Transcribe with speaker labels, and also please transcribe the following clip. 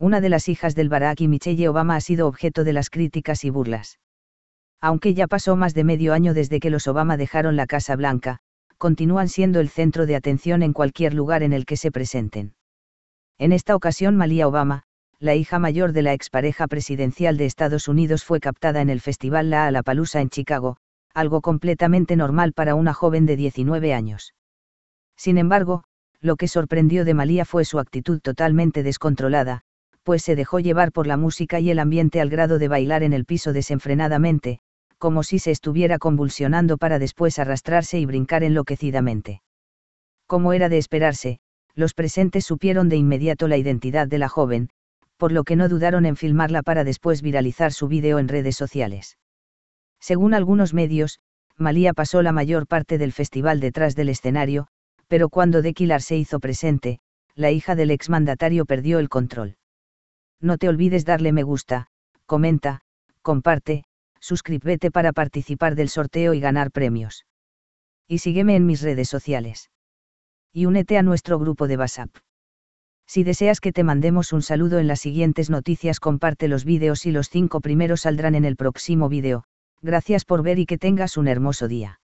Speaker 1: Una de las hijas del Barack y Michelle Obama ha sido objeto de las críticas y burlas. Aunque ya pasó más de medio año desde que los Obama dejaron la Casa Blanca, continúan siendo el centro de atención en cualquier lugar en el que se presenten. En esta ocasión Malia Obama, la hija mayor de la expareja presidencial de Estados Unidos fue captada en el festival La Alapalusa en Chicago, algo completamente normal para una joven de 19 años. Sin embargo, lo que sorprendió de Malia fue su actitud totalmente descontrolada, pues se dejó llevar por la música y el ambiente al grado de bailar en el piso desenfrenadamente, como si se estuviera convulsionando para después arrastrarse y brincar enloquecidamente. Como era de esperarse, los presentes supieron de inmediato la identidad de la joven, por lo que no dudaron en filmarla para después viralizar su vídeo en redes sociales. Según algunos medios, Malía pasó la mayor parte del festival detrás del escenario, pero cuando Dequilar se hizo presente, la hija del exmandatario perdió el control. No te olvides darle me gusta, comenta, comparte, suscríbete para participar del sorteo y ganar premios. Y sígueme en mis redes sociales. Y únete a nuestro grupo de WhatsApp. Si deseas que te mandemos un saludo en las siguientes noticias, comparte los vídeos y los cinco primeros saldrán en el próximo vídeo. Gracias por ver y que tengas un hermoso día.